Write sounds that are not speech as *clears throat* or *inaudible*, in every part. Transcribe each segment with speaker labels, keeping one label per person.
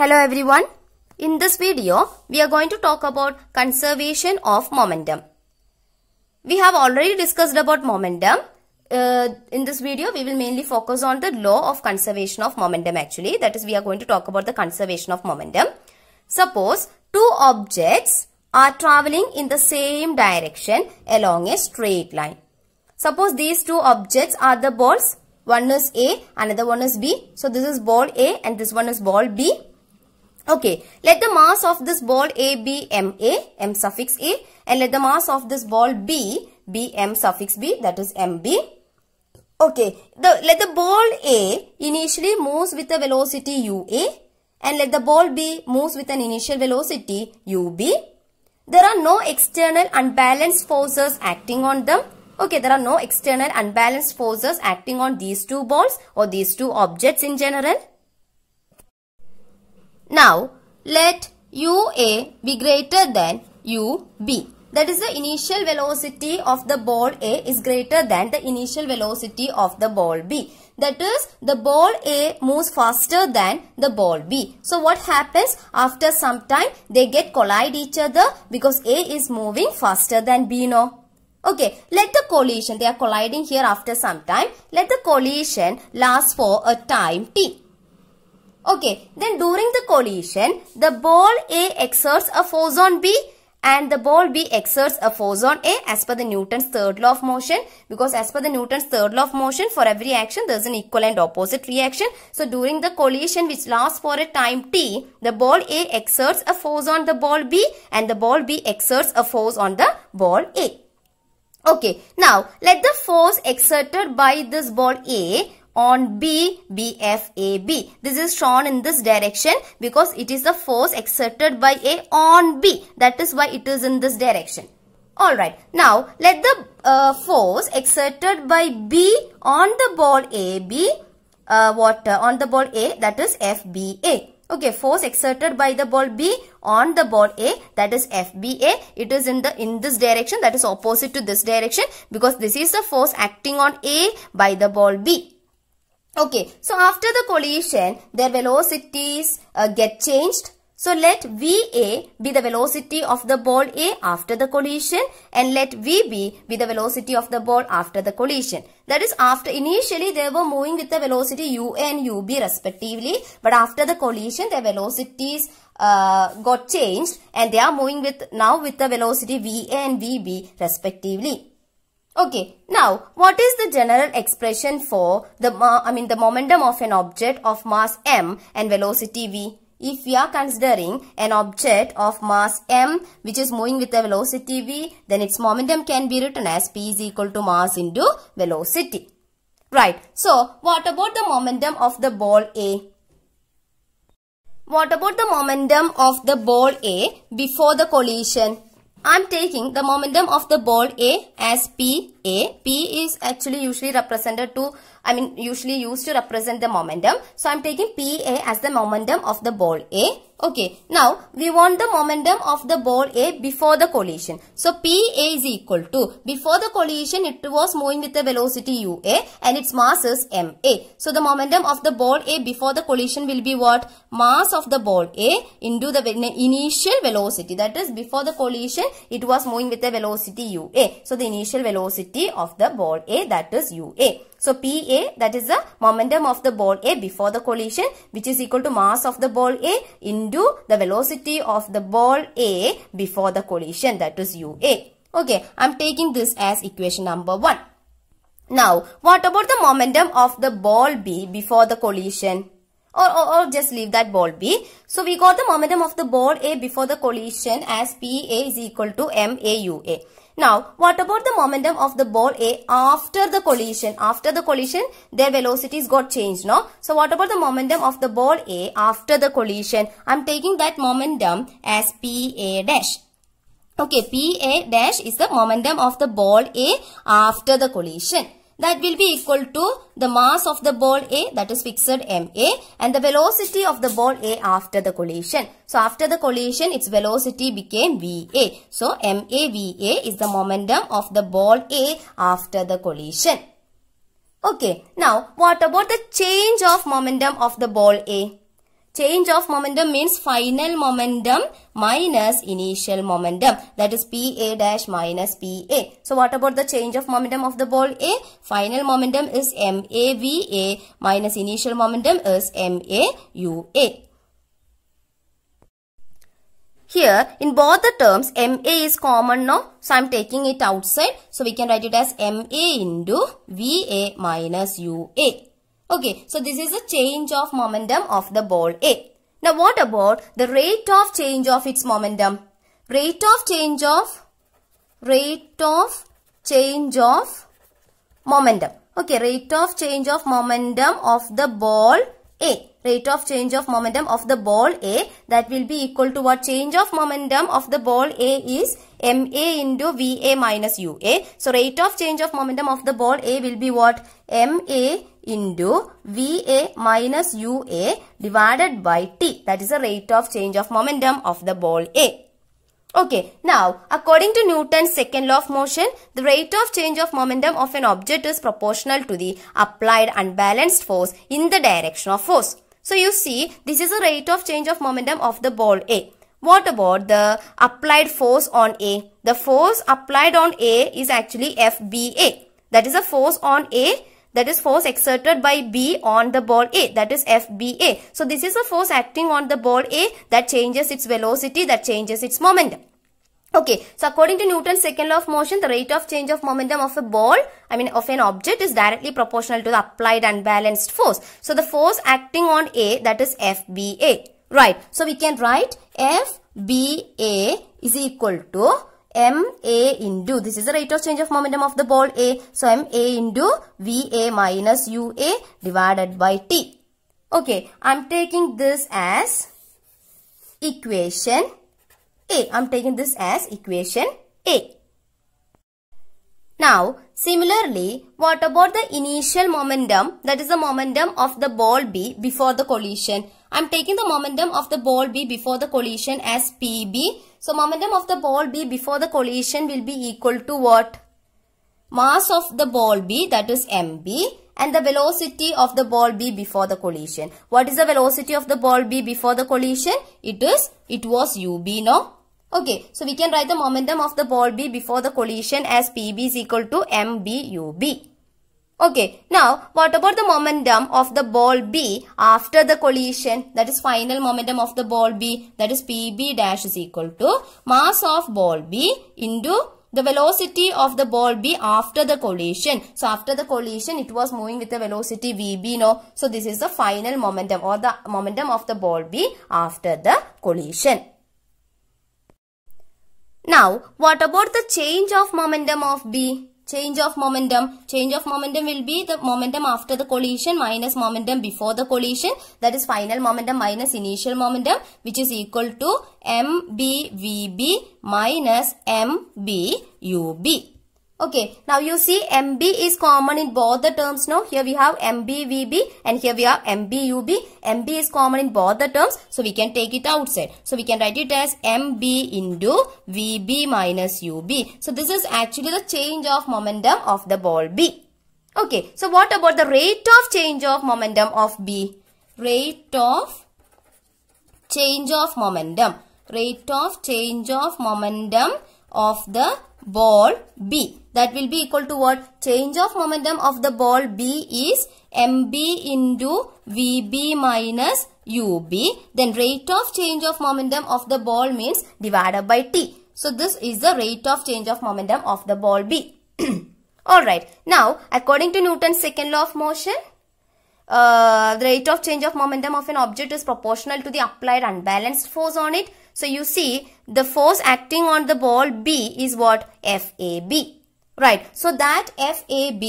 Speaker 1: Hello everyone. In this video, we are going to talk about conservation of momentum. We have already discussed about momentum. Uh, in this video, we will mainly focus on the law of conservation of momentum actually. That is, we are going to talk about the conservation of momentum. Suppose two objects are traveling in the same direction along a straight line. Suppose these two objects are the balls. One is A, another one is B. So this is ball A and this one is ball B Okay, let the mass of this ball A be M A, M suffix A and let the mass of this ball B be M suffix B that is M B. Okay, the, let the ball A initially moves with a velocity U A and let the ball B moves with an initial velocity U B. There are no external unbalanced forces acting on them. Okay, there are no external unbalanced forces acting on these two balls or these two objects in general. Now, let UA be greater than UB. That is the initial velocity of the ball A is greater than the initial velocity of the ball B. That is, the ball A moves faster than the ball B. So what happens after some time? They get collide each other because A is moving faster than B No. Okay, let the collision, they are colliding here after some time. Let the collision last for a time t. Okay, then during the collision, the ball A exerts a force on B and the ball B exerts a force on A as per the Newton's third law of motion because as per the Newton's third law of motion for every action there is an equal and opposite reaction. So during the collision which lasts for a time t the ball A exerts a force on the ball B and the ball B exerts a force on the ball A. Okay now let the force exerted by this ball A on B, BFAB. This is shown in this direction because it is the force exerted by A on B. That is why it is in this direction. Alright, now let the uh, force exerted by B on the ball AB, uh, what uh, on the ball A that is FBA. Okay, force exerted by the ball B on the ball A that is FBA. It is in the in this direction that is opposite to this direction because this is the force acting on A by the ball B. Okay, so after the collision, their velocities uh, get changed. So let VA be the velocity of the ball A after the collision and let VB be the velocity of the ball after the collision. That is after initially they were moving with the velocity u and UB respectively but after the collision their velocities uh, got changed and they are moving with now with the velocity VA and VB respectively. Okay, now what is the general expression for the I mean the momentum of an object of mass m and velocity v? If we are considering an object of mass m which is moving with a velocity v, then its momentum can be written as p is equal to mass into velocity. Right, so what about the momentum of the ball A? What about the momentum of the ball A before the collision? I'm taking the momentum of the ball A as p A. p is actually usually represented to I mean usually used to represent the momentum. So I'm taking PA as the momentum of the ball A. Okay, now we want the momentum of the ball A before the collision. So PA is equal to, before the collision it was moving with the velocity UA and its mass is MA. So the momentum of the ball A before the collision will be what? Mass of the ball A into the initial velocity. That is before the collision it was moving with the velocity UA. So the initial velocity of the ball A that is UA. So PA that is the momentum of the ball A before the collision which is equal to mass of the ball A into the velocity of the ball A before the collision that is UA. Okay, I'm taking this as equation number 1. Now, what about the momentum of the ball B before the collision? Or, or, or, just leave that ball B. So, we got the momentum of the ball A before the collision as PA is equal to MAUA. Now, what about the momentum of the ball A after the collision? After the collision, their velocities got changed, no? So, what about the momentum of the ball A after the collision? I'm taking that momentum as PA dash. Okay, PA dash is the momentum of the ball A after the collision that will be equal to the mass of the ball A that is fixed MA and the velocity of the ball A after the collision. So after the collision its velocity became VA. So MAVA is the momentum of the ball A after the collision. Okay, now what about the change of momentum of the ball A? Change of momentum means final momentum minus initial momentum. That is PA dash minus PA. So what about the change of momentum of the ball A? Final momentum is MAVA minus initial momentum is MAUA. Here, in both the terms, MA is common now. So, I am taking it outside. So, we can write it as MA into VA minus UA. Okay, so this is a change of momentum of the ball A. Now what about the rate of change of its momentum? Rate of change of rate of change of momentum. Okay, rate of change of momentum of the ball A. Rate of change of momentum of the ball A that will be equal to what change of momentum of the ball A is MA into VA minus UA. So rate of change of momentum of the ball A will be what? MA into VA minus UA divided by T. That is the rate of change of momentum of the ball A. Okay, now according to Newton's second law of motion, the rate of change of momentum of an object is proportional to the applied unbalanced force in the direction of force. So you see, this is the rate of change of momentum of the ball A. What about the applied force on A? The force applied on A is actually FBA. That is a force on A that is force exerted by B on the ball A that is FBA. So this is a force acting on the ball A that changes its velocity that changes its momentum. Okay, so according to Newton's second law of motion, the rate of change of momentum of a ball, I mean of an object is directly proportional to the applied unbalanced force. So the force acting on A that is FBA. Right, so we can write FBA is equal to MA into, this is the rate of change of momentum of the ball A. So MA into VA minus UA divided by T. Okay, I'm taking this as equation A. I'm taking this as equation A. Now, similarly, what about the initial momentum? That is the momentum of the ball B before the collision. I'm taking the momentum of the ball B before the collision as PB. So momentum of the ball B before the collision will be equal to what? Mass of the ball B that is MB and the velocity of the ball B before the collision. What is the velocity of the ball B before the collision? It is, it was UB, no? Okay, so we can write the momentum of the ball B before the collision as PB is equal to MBUB. Okay, now what about the momentum of the ball B after the collision that is final momentum of the ball B that is PB dash is equal to mass of ball B into the velocity of the ball B after the collision. So after the collision it was moving with the velocity VB no. So this is the final momentum or the momentum of the ball B after the collision. Now what about the change of momentum of B? change of momentum. Change of momentum will be the momentum after the collision minus momentum before the collision. That is final momentum minus initial momentum which is equal to MBVB minus MBUB. Okay, now you see MB is common in both the terms now. Here we have MBVB and here we have MBUB. MB is common in both the terms. So we can take it outside. So we can write it as MB into VB minus UB. So this is actually the change of momentum of the ball B. Okay, so what about the rate of change of momentum of B? Rate of change of momentum. Rate of change of momentum of the ball B. That will be equal to what? Change of momentum of the ball B is MB into VB minus UB. Then rate of change of momentum of the ball means divided by T. So this is the rate of change of momentum of the ball B. *clears throat* Alright. Now, according to Newton's second law of motion, uh, the rate of change of momentum of an object is proportional to the applied unbalanced force on it. So you see the force acting on the ball B is what? FAB. Right. So that FAB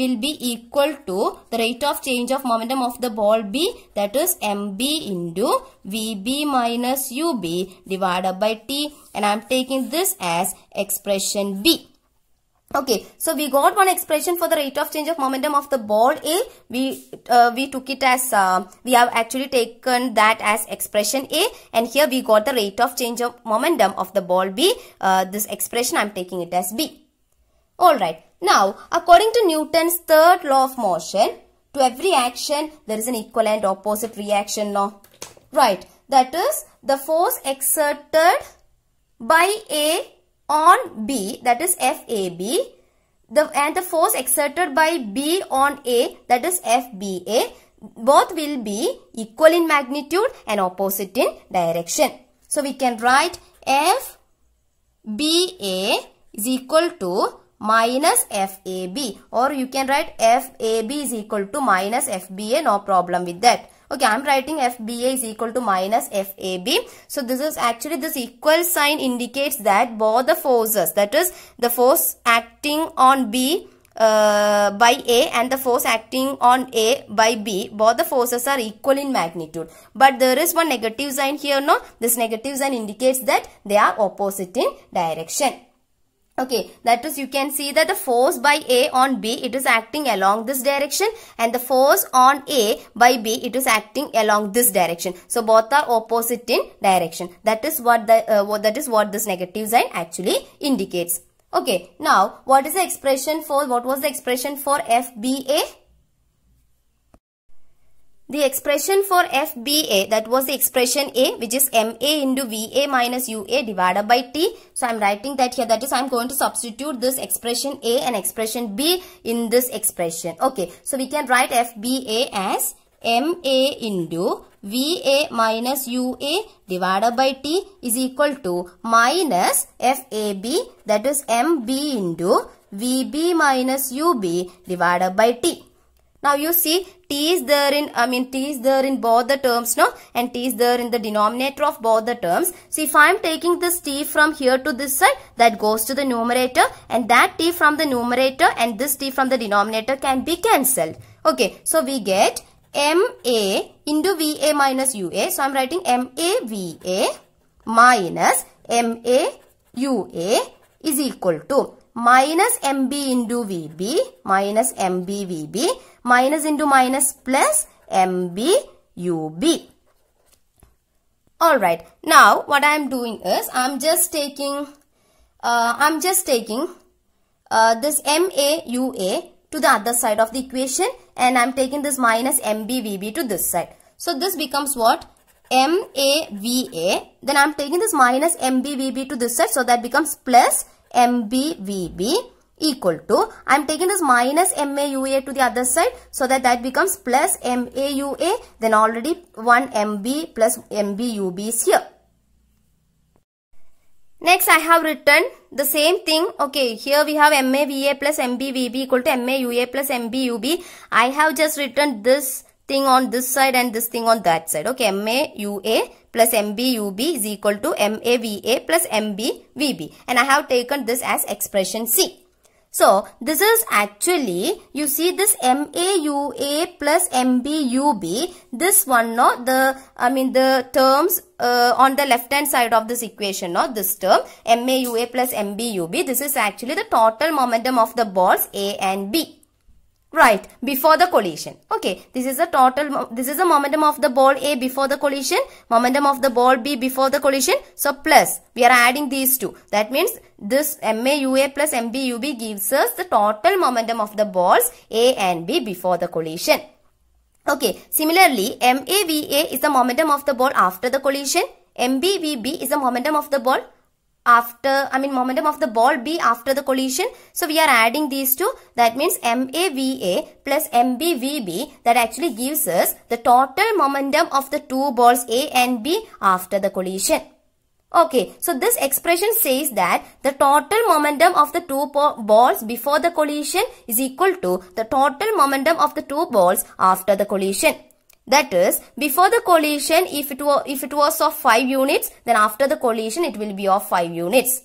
Speaker 1: will be equal to the rate of change of momentum of the ball B that is MB into VB minus UB divided by T and I am taking this as expression B. Okay, so we got one expression for the rate of change of momentum of the ball A. We uh, we took it as uh, we have actually taken that as expression A, and here we got the rate of change of momentum of the ball B. Uh, this expression I'm taking it as B. All right. Now, according to Newton's third law of motion, to every action there is an equal and opposite reaction law. Right. That is the force exerted by A on B that is FAB the, and the force exerted by B on A that is FBA both will be equal in magnitude and opposite in direction. So we can write FBA is equal to minus FAB or you can write FAB is equal to minus FBA no problem with that. Okay, I'm writing FBA is equal to minus FAB. So this is actually this equal sign indicates that both the forces that is the force acting on B uh, by A and the force acting on A by B, both the forces are equal in magnitude. But there is one negative sign here, no? This negative sign indicates that they are opposite in direction. Okay, that is you can see that the force by A on B, it is acting along this direction and the force on A by B, it is acting along this direction. So, both are opposite in direction. That is what, the, uh, what, that is what this negative sign actually indicates. Okay, now what is the expression for, what was the expression for FBA? The expression for FBA, that was the expression A, which is MA into VA minus UA divided by T. So, I'm writing that here. That is, I'm going to substitute this expression A and expression B in this expression. Okay. So, we can write FBA as MA into VA minus UA divided by T is equal to minus FAB that is MB into VB minus UB divided by T. Now you see t is there in, I mean t is there in both the terms no and t is there in the denominator of both the terms. So if I am taking this t from here to this side that goes to the numerator and that t from the numerator and this t from the denominator can be cancelled. Okay, so we get MA into VA minus UA. So I'm writing MAVA minus MAUA is equal to minus MB into VB minus MBVB minus into minus plus MBUB. Alright, now what I am doing is I am just taking uh, I am just taking uh, this MAUA to the other side of the equation and I am taking this minus MBVB to this side. So this becomes what? MAVA. Then I am taking this minus MBVB to this side so that becomes plus MBVB equal to, I am taking this minus MAUA to the other side so that that becomes plus MAUA then already 1 MB plus MBUB is here. Next I have written the same thing. Okay, here we have MAVA plus MBVB equal to MAUA plus MBUB. I have just written this thing on this side and this thing on that side. Okay, MAUA plus MBUB is equal to MAVA plus MBVB. And I have taken this as expression C. So this is actually, you see this MAUA plus MBUB, this one, no, the, I mean the terms uh, on the left hand side of this equation, no, this term MAUA plus MBUB, this is actually the total momentum of the balls A and B. Right, before the collision. Okay, this is the total, this is the momentum of the ball A before the collision, momentum of the ball B before the collision. So plus, we are adding these two. That means this MAUA plus MBUB gives us the total momentum of the balls A and B before the collision. Okay, similarly, MAVA is the momentum of the ball after the collision. MBVB is the momentum of the ball after I mean momentum of the ball B after the collision. So we are adding these two that means MAVA plus MBVB that actually gives us the total momentum of the two balls A and B after the collision. Okay, so this expression says that the total momentum of the two balls before the collision is equal to the total momentum of the two balls after the collision. That is, before the collision, if it, were, if it was of 5 units, then after the collision, it will be of 5 units.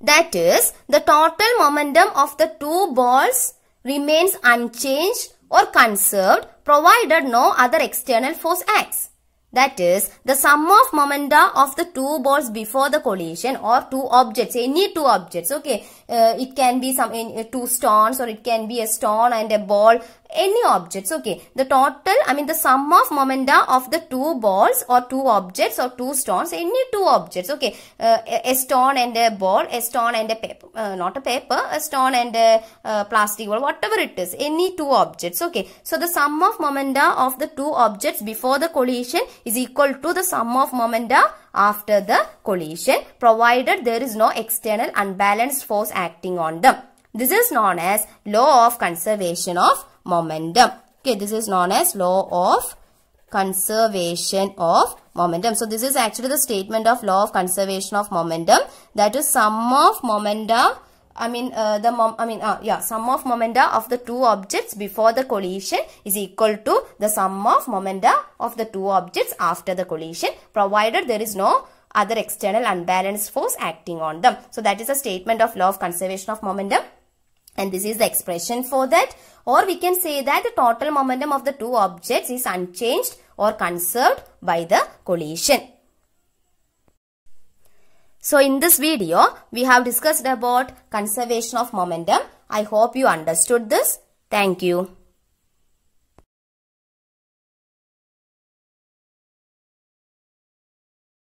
Speaker 1: That is, the total momentum of the two balls remains unchanged or conserved provided no other external force acts. That is, the sum of momenta of the two balls before the collision or two objects, any two objects, okay. Uh, it can be some uh, two stones or it can be a stone and a ball any objects okay the total i mean the sum of momenta of the two balls or two objects or two stones any two objects okay uh, a stone and a ball a stone and a paper uh, not a paper a stone and a uh, plastic ball whatever it is any two objects okay so the sum of momenta of the two objects before the collision is equal to the sum of momenta after the collision provided there is no external unbalanced force acting on them this is known as law of conservation of momentum. Okay, this is known as law of conservation of momentum. So this is actually the statement of law of conservation of momentum that is sum of momenta I mean uh, the mom I mean uh, yeah sum of momenta of the two objects before the collision is equal to the sum of momenta of the two objects after the collision provided there is no other external unbalanced force acting on them. So that is a statement of law of conservation of momentum and this is the expression for that or we can say that the total momentum of the two objects is unchanged or conserved by the collision. So in this video we have discussed about conservation of momentum. I hope you understood this. Thank you.